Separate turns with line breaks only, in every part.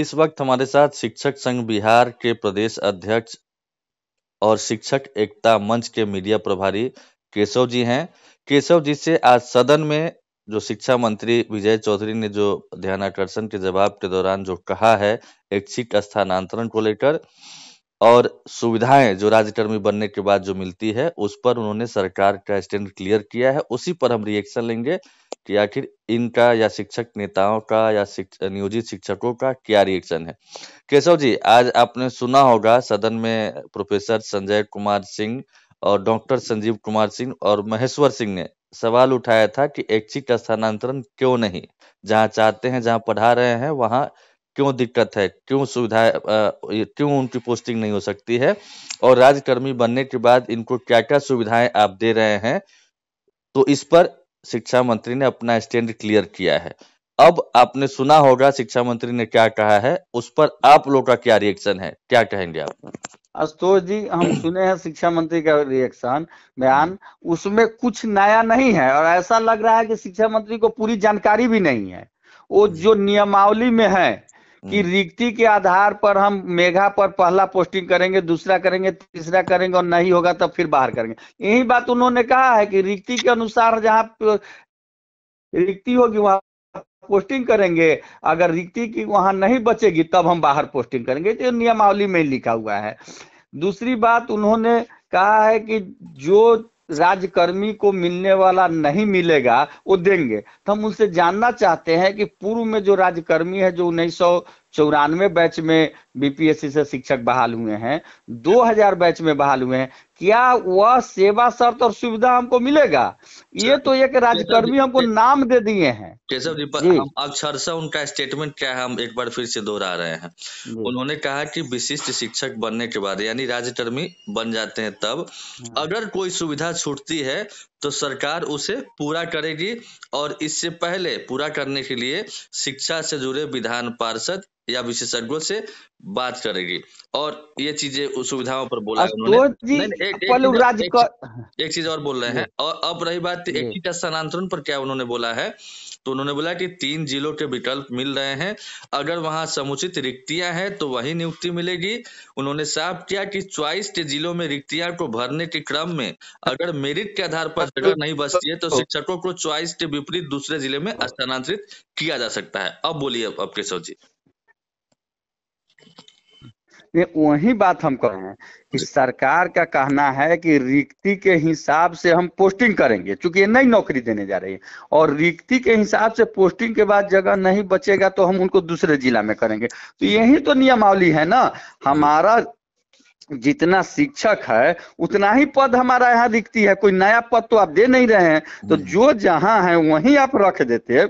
इस वक्त हमारे साथ शिक्षक संघ बिहार के प्रदेश अध्यक्ष और शिक्षक एकता मंच के मीडिया प्रभारी केशव जी हैं केशव जी से आज सदन में जो शिक्षा मंत्री विजय चौधरी ने जो ध्यानाकर्षण के जवाब के दौरान जो कहा है ऐच्छिक स्थानांतरण को लेकर और सुविधाएं जो राजकर्मी बनने के बाद जो मिलती है उस पर उन्होंने सरकार का स्टैंड क्लियर किया है उसी पर हम रिएक्शन लेंगे कि आखिर इनका या शिक्षक नेताओं का या नियोजित शिक्षकों का क्या रिएक्शन है केशव जी आज आपने सुना होगा सदन में प्रोफेसर संजय कुमार सिंह और डॉक्टर संजीव कुमार सिंह और महेश्वर सिंह ने सवाल उठाया था कि ऐच्छिक स्थानांतरण क्यों नहीं जहां चाहते हैं जहां पढ़ा रहे हैं वहां क्यों दिक्कत है क्यों सुविधा क्यों उनकी पोस्टिंग नहीं हो सकती है और राजकर्मी बनने के बाद इनको क्या क्या सुविधाएं आप दे रहे हैं तो इस पर शिक्षा मंत्री ने अपना स्टैंड क्लियर किया है अब आपने सुना होगा शिक्षा मंत्री ने क्या कहा है उस पर आप लोग का क्या रिएक्शन है क्या कहेंगे आप
आशुतोष जी हम सुने हैं शिक्षा मंत्री का रिएक्शन बयान उसमें कुछ नया नहीं है और ऐसा लग रहा है कि शिक्षा मंत्री को पूरी जानकारी भी नहीं है वो हम्म। जो नियमावली में है कि हम्म। रिक्ति के आधार पर हम मेघा पर पहला पोस्टिंग करेंगे दूसरा करेंगे तीसरा करेंगे और नहीं होगा तब फिर बाहर करेंगे यही बात उन्होंने कहा है कि रिक्ति के अनुसार जहाँ रिक्ति होगी वहां पोस्टिंग करेंगे अगर रिक्ति की वहां नहीं बचेगी तब हम बाहर पोस्टिंग करेंगे तो नियमावली में लिखा हुआ है दूसरी बात उन्होंने कहा है कि जो राजकर्मी को मिलने वाला नहीं मिलेगा वो देंगे तो हम उनसे जानना चाहते हैं कि पूर्व में जो राजकर्मी है जो उन्नीस चौरानवे बैच में बीपीएससी से शिक्षक बहाल हुए हैं 2000 बैच में बहाल हुए हैं क्या वह सेवा शर्त और सुविधा हमको मिलेगा ये तो एक राजकर्मी हमको नाम दे दिए हैं
केशव जी अक्षर से उनका स्टेटमेंट क्या है हम एक बार फिर से दोहरा रहे हैं उन्होंने कहा कि विशिष्ट शिक्षक बनने के बाद यानी राजकर्मी बन जाते हैं तब हाँ। अगर कोई सुविधा छूटती है तो सरकार उसे पूरा करेगी और इससे पहले पूरा करने के लिए शिक्षा से जुड़े विधान पार्षद या विशेषज्ञों से बात करेगी और ये चीजें उस सुविधाओं पर बोला एक,
एक, एक,
एक चीज और बोल रहे हैं और अब रही बात का स्थानांतरण पर क्या उन्होंने बोला है तो उन्होंने बोला कि तीन जिलों के विकल्प मिल रहे हैं अगर वहां समुचित रिक्तियां हैं तो वही नियुक्ति मिलेगी उन्होंने साफ किया कि च्वाइस के जिलों में रिक्तियां को भरने के क्रम में अगर मेरिट के आधार पर जगह नहीं बचती है तो शिक्षकों को च्वाइस के विपरीत दूसरे जिले में स्थानांतरित किया जा सकता है अब बोलिए अब केशव जी
ये वही बात हम कर रहे हैं कि सरकार का कहना है कि रिक्ति के हिसाब से हम पोस्टिंग करेंगे चूंकि ये नई नौकरी देने जा रही है और रिक्ति के हिसाब से पोस्टिंग के बाद जगह नहीं बचेगा तो हम उनको दूसरे जिला में करेंगे तो यही तो नियमावली है ना हमारा जितना शिक्षक है उतना ही पद हमारा यहाँ दिखती है कोई नया पद तो आप दे नहीं रहे हैं तो जो जहाँ है वहीं आप रख देते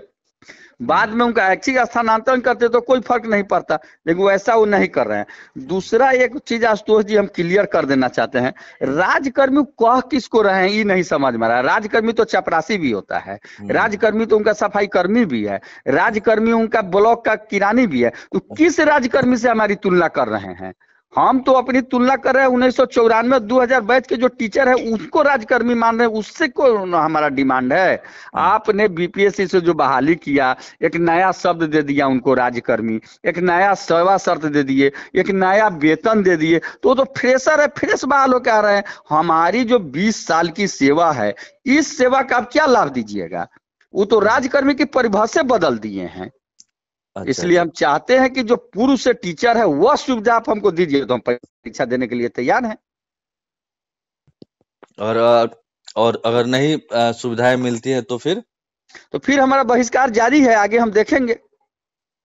बाद में उनका ऐच्छिक स्थानांतरण करते तो कोई फर्क नहीं पड़ता लेकिन वैसा वो नहीं कर रहे हैं दूसरा एक चीज आशुतोष जी हम क्लियर कर देना चाहते हैं राजकर्मी कह किसको रहे हैं ये नहीं समझ में रहा राजकर्मी तो चपरासी भी होता है हम्म। राजकर्मी तो उनका सफाई कर्मी भी है राजकर्मी उनका ब्लॉक का किरानी भी है तो किस राजकर्मी से हमारी तुलना कर रहे हैं हम तो अपनी तुलना कर रहे हैं उन्नीस सौ चौरानवे दो हजार बैच के जो टीचर है उसको राजकर्मी मान रहे हैं उससे को हमारा डिमांड है हाँ। आपने बीपीएससी से जो बहाली किया एक नया शब्द दे दिया उनको राजकर्मी एक नया सेवा शर्त दे दिए एक नया वेतन दे दिए तो तो फ्रेशर है फ्रेश बहाल कह रहे हैं हमारी जो बीस साल की सेवा है इस सेवा का आप क्या लाभ दीजिएगा वो तो राजकर्मी की परिभाषा बदल दिए हैं अच्छा, इसलिए अच्छा। हम चाहते हैं कि जो पूर्व से टीचर है वह सुविधा आप हमको दीजिए तो हम परीक्षा देने के लिए तैयार हैं
और और अगर नहीं सुविधाएं मिलती है तो फिर
तो फिर हमारा बहिष्कार जारी है आगे हम देखेंगे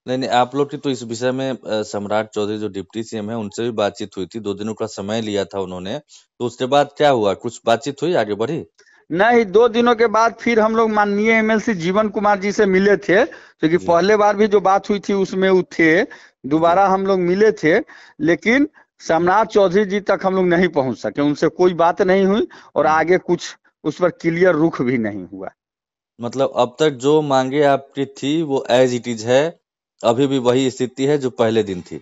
नहीं नहीं आप लोग की तो इस विषय में सम्राट चौधरी जो डिप्टी सीएम है उनसे भी बातचीत हुई थी दो दिनों का समय लिया था उन्होंने तो उसके बाद क्या हुआ कुछ बातचीत हुई आगे बढ़ी
नहीं दो दिनों के बाद फिर हम लोग माननीय एमएलसी जीवन कुमार जी से मिले थे क्योंकि पहले बार भी जो बात हुई थी उसमें वो थे दोबारा हम लोग मिले थे लेकिन समनाथ चौधरी जी तक हम लोग नहीं पहुंच सके उनसे कोई बात नहीं हुई और आगे कुछ उस पर क्लियर रुख भी नहीं हुआ
मतलब अब तक जो मांगे आपकी थी वो एज इट इज है अभी भी वही स्थिति है जो पहले दिन थी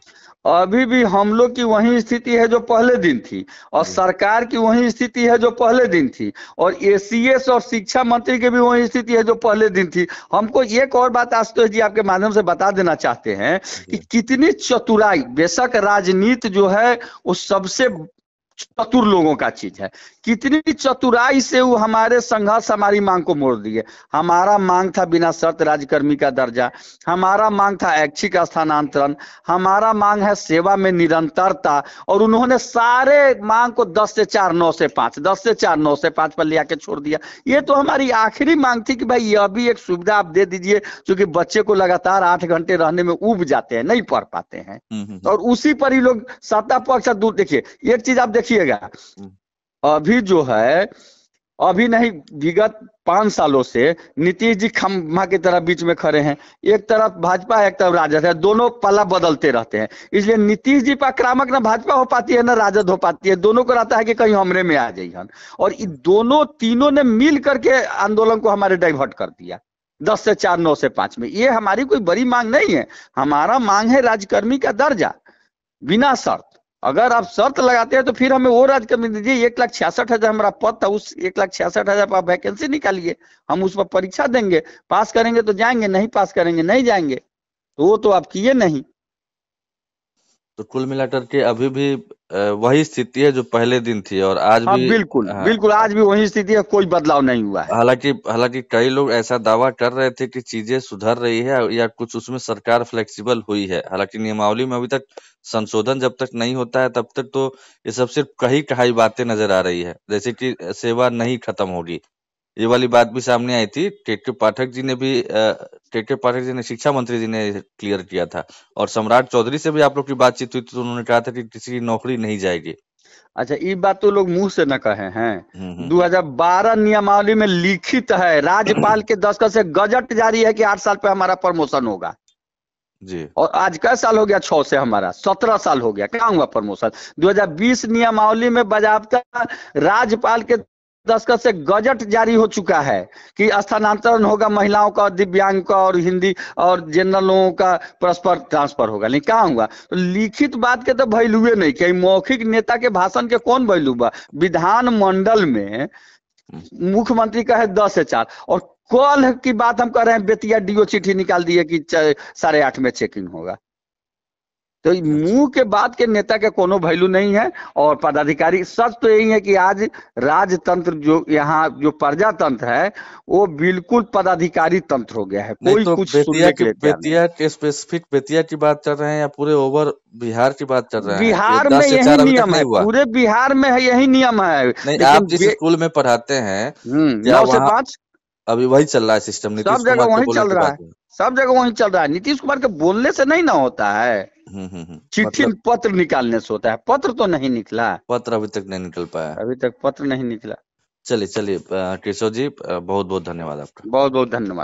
अभी भी हम लोग की वही स्थिति है जो पहले दिन थी और सरकार
की वही स्थिति है जो पहले दिन थी और एसीएस और शिक्षा मंत्री की भी वही स्थिति है जो पहले दिन थी हमको एक और बात आशुतोष जी आपके माध्यम से बता देना चाहते हैं कि कितनी चतुराई बेशक राजनीति जो है वो सबसे चतुर लोगों का चीज है कितनी चतुराई से वो हमारे संघर्ष हमारी मांग को मोड़ दिए हमारा मांग था बिना शर्त राजकर्मी का दर्जा हमारा मांग था ऐच्छिक स्थानांतरण हमारा मांग है सेवा में निरंतरता और उन्होंने सारे मांग को दस से चार नौ से पांच दस से चार नौ से पांच पर लिया के छोड़ दिया ये तो हमारी आखिरी मांग थी कि भाई यह भी एक सुविधा आप दे दीजिए क्योंकि बच्चे को लगातार आठ घंटे रहने में उब जाते हैं नहीं पढ़ पाते हैं हम्म, हम्म, हम्म। और उसी पर ही लोग सत्ता पक्ष देखिए एक चीज आप देख देखिएगा हम्म। अभी जो है अभी नहीं विगत पांच सालों से नीतीश जी खम्भा की तरह बीच में खड़े हैं एक तरफ भाजपा एक तरफ राजद है दोनों पला बदलते रहते हैं इसलिए नीतीश जी पर आक्रामक ना भाजपा हो पाती है ना राजद हो पाती है दोनों को रहता है कि कहीं हमरे में आ जाइए और इन दोनों तीनों ने मिल करके आंदोलन को हमारे डाइवर्ट कर दिया दस से चार नौ से पांच में ये हमारी कोई बड़ी मांग नहीं है हमारा मांग है राजकर्मी का दर्जा बिना शर्त अगर आप शर्त लगाते हैं तो फिर हमें वो राज कमी दीजिए एक लाख छियासठ हजार हमारा पद था उस एक लाख छियासठ हजार पर आप वैकेंसी निकालिए हम उस पर परीक्षा देंगे पास करेंगे तो जाएंगे नहीं पास करेंगे नहीं जाएंगे तो वो तो आप किए नहीं
तो कुल मिलाकर के अभी भी वही स्थिति है जो पहले दिन थी और आज हाँ, भी बिल्कुल हाँ, बिल्कुल
आज भी वही स्थिति है कोई बदलाव नहीं हुआ
है हालांकि हालांकि कई लोग ऐसा दावा कर रहे थे कि चीजें सुधर रही है या कुछ उसमें सरकार फ्लेक्सिबल हुई है हालांकि नियमावली में अभी तक संशोधन जब तक नहीं होता है तब तक तो ये सब सिर्फ कही कहाई बातें नजर आ रही है जैसे की सेवा नहीं खत्म होगी ये वाली बात भी सामने आई थी टेटे पाठक जी ने भी टेटे पाठक जी ने शिक्षा मंत्री जी ने क्लियर किया था और सम्राट चौधरी से भी आप लोग की बातचीत हुई तो उन्होंने कहा था कि किसी की नौकरी नहीं जाएगी अच्छा ये बात तो लोग मुंह
से न कहे हैं 2012 हम्म, हम्म। नियमावली में लिखित है राज्यपाल के दस्तखत से गजट जारी है कि आठ साल पे हमारा प्रमोशन होगा जी और आज कै साल हो गया छह से हमारा सत्रह साल हो गया क्या हुआ प्रमोशन 2020 नियमावली में बजाबता राज्यपाल के दशकत से गजट जारी हो चुका है कि स्थानांतरण होगा महिलाओं का दिव्यांग का और हिंदी और जनरल लोगों का परस्पर ट्रांसफर होगा नहीं कहाँ होगा तो लिखित बात के तो वैल्यूए नहीं कहीं मौखिक नेता के भाषण के कौन वैल्यू बा विधान मंडल में मुख्यमंत्री का है दस से चार और कल की बात हम कर रहे हैं बेतिया डीओ चिट्ठी निकाल दिए कि साढ़े आठ में चेकिंग होगा तो अच्छा। मुंह के बाद के नेता के कोनो वैल्यू नहीं है और पदाधिकारी सच तो यही है कि आज राजतंत्र जो यहाँ जो प्रजातंत्र है वो बिल्कुल पदाधिकारी तंत्र हो गया है कोई तो कुछ बेतिया के,
बेतिया स्पेसिफिक बेतिया की बात कर रहे हैं या पूरे ओवर बिहार की बात कर रहे हैं बिहार में यही नियम है पूरे बिहार में है यही नियम है आप जिस स्कूल में पढ़ाते हैं हम्म, नौ से अभी वही चल रहा है सिस्टम सब जगह वही चल रहा है
सब जगह वही चल रहा है नीतीश कुमार के बोलने से नहीं ना होता है हम्म,
हम्म, हम्म। चिट्ठी मतलब... पत्र निकालने से होता है पत्र तो नहीं निकला पत्र अभी तक नहीं निकल पाया अभी तक पत्र नहीं निकला चलिए चलिए केशव जी बहुत बहुत धन्यवाद आपका बहुत बहुत धन्यवाद